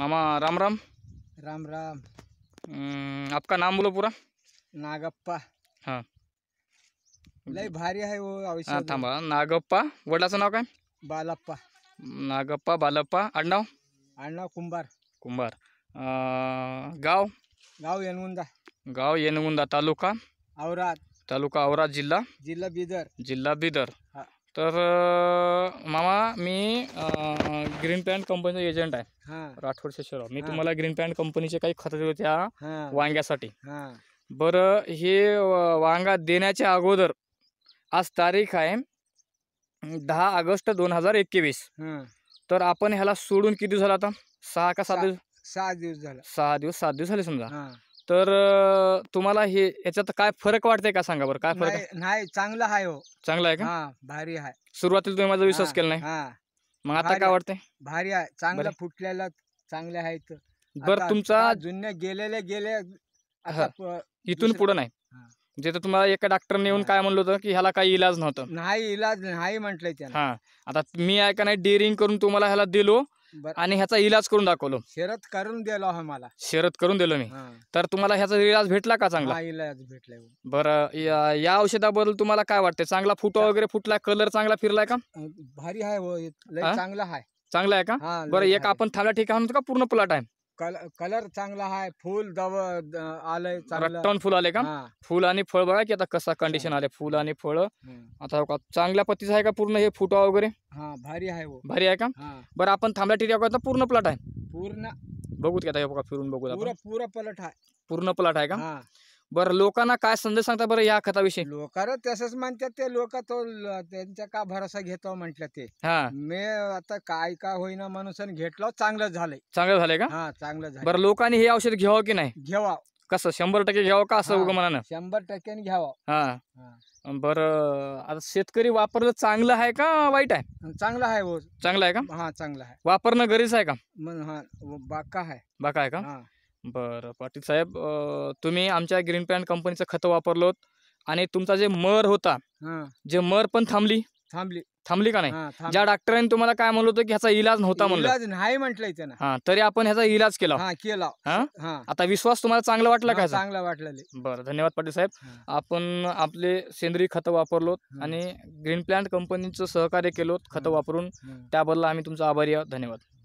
मामा राम राम राम राम आपका नाम बोलो पूरा नागप्पा हाँ लय भारी आहे हो हां थांबा नागप्पा वडिलाचं नाव काय बालप्पा नागप्पा बालप्पा आडनाव आडनाव कुंभार कुंभार गाव गाव येनगुंदा गाव येनगुंदा तालुका औरात तालुका औरा जिल्हा जिल्हा बिदर जिल्हा बिदर हा. तर मामा मी ग्रीन पॅन्ट कंपनीचा एजंट आहे राठोड शेषराव मी तुम्हाला ग्रीन पॅन्ट कंपनीचे काही खत दिले त्या वांग्यासाठी बरं हे वांगा देण्याच्या अगोदर आज तारीख आहे दहा ऑगस्ट दोन हजार एकवीस तर आपण ह्याला सोडून किती दिवस झाला आता सहा का सात दिवस सहा दिवस झाला सहा दिवस सात दिवस झाले समजा तर तुम्हाला हे याच्यात काय फरक वाटतंय का सांगा बरं काय फरक नाही चांगलं आहे हो चांगला आहे का भारी आहे सुरुवातीला तुम्ही माझा विश्वास केला नाही मग आता काय वाटतंय भारी आहे चांगलं बरं. फुटलेला चांगले आहेत बरं तुमचा जुन्या गेलेले गेले इथून पुढे नाही जे तुम्हाला एका डॉक्टरने येऊन काय म्हणलं होतं की ह्याला काही इलाज नव्हतं नाही इलाज नाही म्हटलंय त्याला हा आता मी आहे का नाही डेअरिंग करून तुम्हाला ह्याला दिलो आणि ह्याचा इलाज करून दाखवलो शरद करून दिला आम्हाला हो मला शरद करून दिलो मी तर तुम्हाला ह्याचा इलाज भेटला का चांगला इलाज भेटला हो. बरं या- औषधाबद्दल तुम्हाला काय वाटतं चांगला फुटवा वगैरे फुटला कलर चांगला फिरलाय का भारी आहे हो. चांगला आहे चांगला आहे का बरं एक आपण थांबला ठिकाण का पूर्ण प्लॉट आहे कलर चांगला आहे फुल दव आलंय चांगलं फुल आले का फुल आणि फळ बघा की आता कसा कंडिशन आले फुल आणि फळ आता चांगल्या पत्तीचं आहे का पूर्ण हे फुटवा वगैरे भारी आहे हो. भारी आहे का बरं आपण थांबला टिरिया पूर्ण प्लॉट आहे पूर्ण बघूत की आता हे बघा फिरून बघू प्लॉट आपण आहे पूर्ण प्लॉट आहे का बरं लोकांना काय संदेश सांगता बरं या खताविषयी लोकांना तसंच म्हणतात ते लोक तो त्यांचा का भरोसा घेतो म्हंटल ते हा मी आता काय का होईना माणूसन घेतलं चांगलं झालंय चांगलं झालंय का हा चांगलं झालं बरं लोकांनी हे औषध घ्यावं की नाही घ्यावा कसं शंभर टक्के घ्यावं का असं हा. उगं शंभर टक्क्यानी घ्यावा हा. बर आता शेतकरी वापरलं चांगलं आहे का वाईट आहे चांगला आहे हो. चांगलं आहे का हा चांगला आहे वापरणं गरज आहे का हा बाका आहे बाका आहे का हा बरं पाटील साहेब तुम्ही आमच्या ग्रीन पॅन्ट कंपनीचं खत वापरलोत आणि तुमचा जे मर होता जे मर पण थांबली थांबली थांबली का नाही ज्या डॉक्टरांनी तुम्हाला काय म्हणलं होतं की ह्याचा इलाज नव्हता म्हणलं इलाज नाही म्हटलंय तरी आपण ह्याचा इलाज केला केला आता विश्वास तुम्हाला चांगला वाटला का चांगला वाटला बरं धन्यवाद पाटील साहेब आपण आपले सेंद्रिय खतं वापरलोत आणि ग्रीन प्लांट कंपनीचं सहकार्य केलोत खतं वापरून त्याबद्दल आम्ही तुमचा आभारी आहोत धन्यवाद